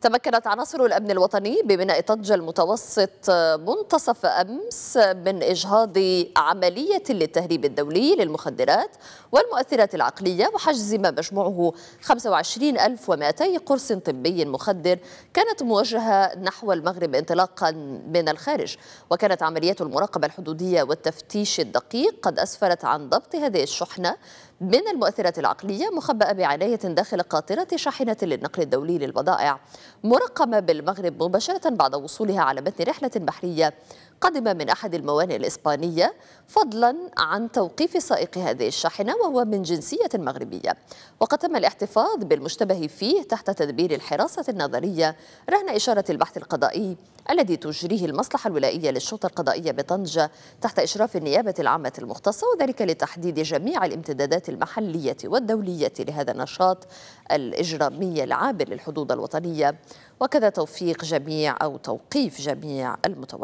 تمكنت عناصر الأمن الوطني ببناء طنجة المتوسط منتصف أمس من إجهاض عملية للتهريب الدولي للمخدرات والمؤثرات العقلية وحجز ما مجموعه 25200 قرص طبي مخدر كانت موجهة نحو المغرب انطلاقا من الخارج وكانت عمليات المراقبة الحدودية والتفتيش الدقيق قد أسفرت عن ضبط هذه الشحنة من المؤثرات العقلية مخبأة بعناية داخل قاطرة شاحنة للنقل الدولي للبضائع مرقمة بالمغرب مباشرة بعد وصولها على متن رحلة بحرية قدم من أحد الموانئ الإسبانية فضلا عن توقيف سائق هذه الشاحنة وهو من جنسية مغربية وقد تم الاحتفاظ بالمشتبه فيه تحت تدبير الحراسة النظرية رهن إشارة البحث القضائي الذي تجريه المصلحة الولائية للشرطة القضائية بطنجة تحت إشراف النيابة العامة المختصة وذلك لتحديد جميع الامتدادات المحلية والدولية لهذا النشاط الإجرامي العابر للحدود الوطنية وكذا توفيق جميع أو توقيف جميع المتورطين